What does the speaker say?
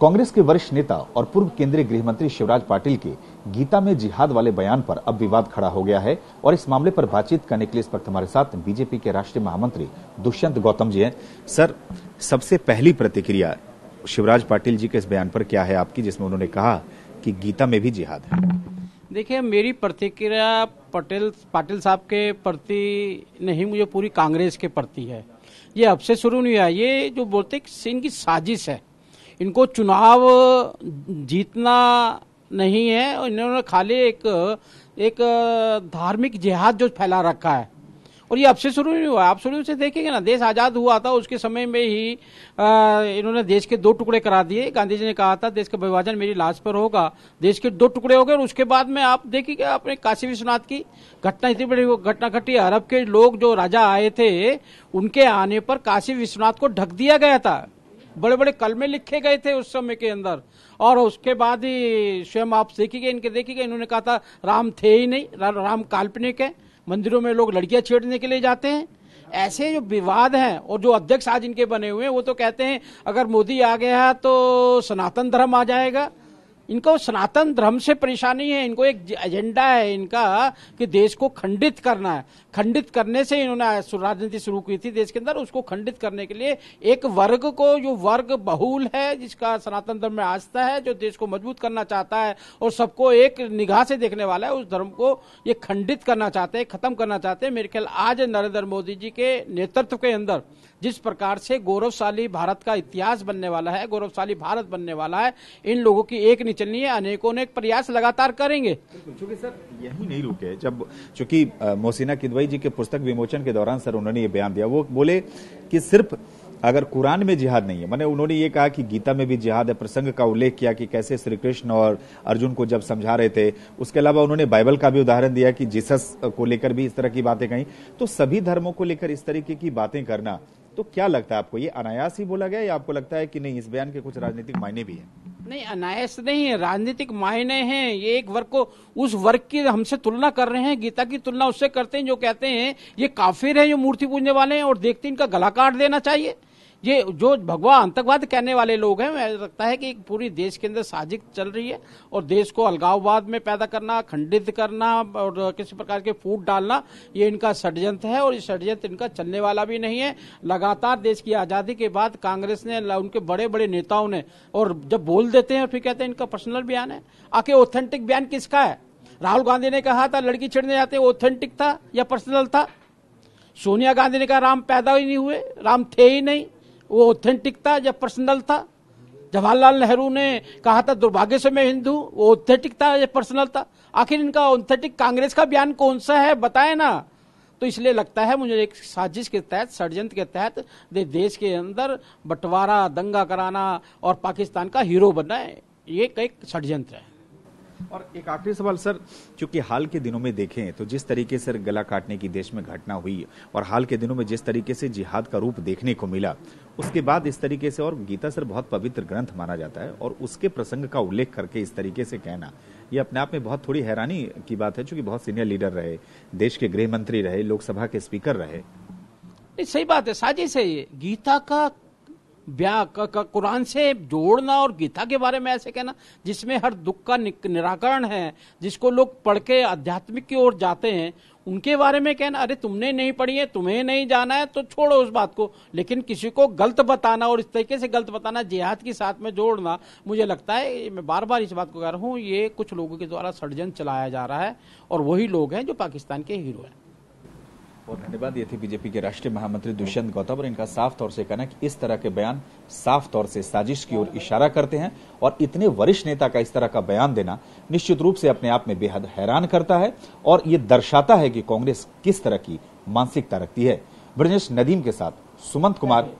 कांग्रेस के वरिष्ठ नेता और पूर्व केंद्रीय गृह मंत्री शिवराज पाटिल के गीता में जिहाद वाले बयान पर अब विवाद खड़ा हो गया है और इस मामले पर बातचीत करने के लिए इस वक्त हमारे साथ बीजेपी के राष्ट्रीय महामंत्री दुष्यंत गौतम जी हैं सर सबसे पहली प्रतिक्रिया शिवराज पाटिल जी के इस बयान पर क्या है आपकी जिसमें उन्होंने कहा कि गीता में भी जिहाद है देखिए मेरी प्रतिक्रिया पटेल पाटिल साहब के प्रति नहीं मुझे पूरी कांग्रेस के प्रति है ये अब से शुरू नहीं हुआ ये जो बोलते इनकी साजिश है इनको चुनाव जीतना नहीं है और इन्होंने खाली एक एक धार्मिक जिहाद जो फैला रखा है और ये अब से शुरू नहीं हुआ आप शुरू से देखेंगे ना देश आज़ाद हुआ था उसके समय में ही आ, इन्होंने देश के दो टुकड़े करा दिए गांधी जी ने कहा था देश का विभाजन मेरी लाश पर होगा देश के दो टुकड़े हो गए और उसके बाद में आप देखिए आपने काशी विश्वनाथ की घटना इतनी बड़ी घटना घटी अरब के लोग जो राजा आए थे उनके आने पर काशी विश्वनाथ को ढक दिया गया था बड़े बड़े कलमे लिखे गए थे उस समय के अंदर और उसके बाद ही स्वयं आप गए इनके देखिएगा इन्होंने कहा था राम थे ही नहीं रा, राम काल्पनिक है मंदिरों में लोग लड़कियां छेड़ने के लिए जाते हैं ऐसे जो विवाद हैं और जो अध्यक्ष आज इनके बने हुए हैं वो तो कहते हैं अगर मोदी आ गया तो सनातन धर्म आ जाएगा इनको सनातन धर्म से परेशानी है इनको एक एजेंडा है इनका कि देश को खंडित करना है खंडित करने से इन्होंने राजनीति शुरू की थी देश के अंदर उसको खंडित करने के लिए एक वर्ग को जो वर्ग बहुल है जिसका सनातन धर्म में आस्था है जो देश को मजबूत करना चाहता है और सबको एक निगाह से देखने वाला है उस धर्म को ये खंडित करना चाहते हैं खत्म करना चाहते हैं मेरे ख्याल आज नरेंद्र मोदी जी के नेतृत्व के अंदर जिस प्रकार से गौरवशाली भारत का इतिहास बनने वाला है गौरवशाली भारत बनने वाला है इन लोगों की एक चलनी है अनेकों ने प्रयास लगातार करेंगे चूंकि सर यही नहीं रुके जब चूंकि मोसिना किदवई जी के पुस्तक विमोचन के दौरान सर उन्होंने ये बयान दिया वो बोले कि सिर्फ अगर कुरान में जिहाद नहीं है मैंने उन्होंने ये कहा कि गीता में भी जिहाद है प्रसंग का उल्लेख किया कि कैसे श्री कृष्ण और अर्जुन को जब समझा रहे थे उसके अलावा उन्होंने बाइबल का भी उदाहरण दिया कि जीसस को लेकर भी इस तरह की बातें कही तो सभी धर्मों को लेकर इस तरीके की बातें करना तो क्या लगता है आपको ये अनायास ही बोला गया या आपको लगता है कि नहीं इस बयान के कुछ राजनीतिक मायने भी है नहीं अनायस नहीं है राजनीतिक मायने हैं ये एक वर्ग को उस वर्ग की हमसे तुलना कर रहे हैं गीता की तुलना उससे करते हैं जो कहते हैं ये काफिर है जो मूर्ति पूजने वाले हैं और देखते इनका गला काट देना चाहिए ये जो भगवा आतंकवाद कहने वाले लोग हैं मैं लगता है कि पूरी देश के अंदर साजिश चल रही है और देश को अलगाववाद में पैदा करना खंडित करना और किसी प्रकार के फूट डालना ये इनका षडयंत्र है और ये षडयंत्र इनका चलने वाला भी नहीं है लगातार देश की आजादी के बाद कांग्रेस ने उनके बड़े बड़े नेताओं ने और जब बोल देते हैं फिर कहते हैं इनका पर्सनल बयान है आखिर ऑथेंटिक बयान किसका है राहुल गांधी ने कहा था लड़की छेड़ने जाते ऑथेंटिक था या पर्सनल था सोनिया गांधी ने कहा राम पैदा ही नहीं हुए राम थे ही नहीं वो ऑथेंटिक था या पर्सनल था जवाहरलाल नेहरू ने कहा था दुर्भाग्य से मैं हिंदू वो ऑथेंटिक था या पर्सनल था आखिर इनका ऑथेंटिक कांग्रेस का बयान कौन सा है बताए ना तो इसलिए लगता है मुझे एक साजिश के तहत षडयंत्र के तहत दे देश के अंदर बंटवारा दंगा कराना और पाकिस्तान का हीरो बनना है ये एक षडयंत्र है और एक आखिरी सवाल सर चूंकि हाल के दिनों में देखें तो जिस तरीके से गला काटने की देश में घटना हुई और हाल के दिनों में जिस तरीके से जिहाद का रूप देखने को मिला उसके बाद इस तरीके से और गीता सर बहुत पवित्र ग्रंथ माना जाता है और उसके प्रसंग का उल्लेख करके इस तरीके से कहना ये अपने आप में बहुत थोड़ी हैरानी की बात है चूंकि बहुत सीनियर लीडर रहे देश के गृह मंत्री रहे लोकसभा के स्पीकर रहे नहीं सही बात है साजिश है ये गीता का कुरान से जोड़ना और गीता के बारे में ऐसे कहना जिसमें हर दुख का निराकरण है जिसको लोग पढ़ के आध्यात्मिक की ओर जाते हैं उनके बारे में कहना अरे तुमने नहीं पढ़ी है तुम्हें नहीं जाना है तो छोड़ो उस बात को लेकिन किसी को गलत बताना और इस तरीके से गलत बताना जिहाद के साथ में जोड़ना मुझे लगता है मैं बार बार इस बात को कह रहा हूँ ये कुछ लोगों के द्वारा षडयंत्र चलाया जा रहा है और वही लोग हैं जो पाकिस्तान के हीरो हैं और धन्यवाद ये थे बीजेपी के राष्ट्रीय महामंत्री दुष्यंत गौतम और इनका साफ तौर से कहना कि इस तरह के बयान साफ तौर से साजिश की ओर इशारा करते हैं और इतने वरिष्ठ नेता का इस तरह का बयान देना निश्चित रूप से अपने आप में बेहद हैरान करता है और ये दर्शाता है कि कांग्रेस किस तरह की मानसिकता रखती है ब्रजेश नदीम के साथ सुमंत कुमार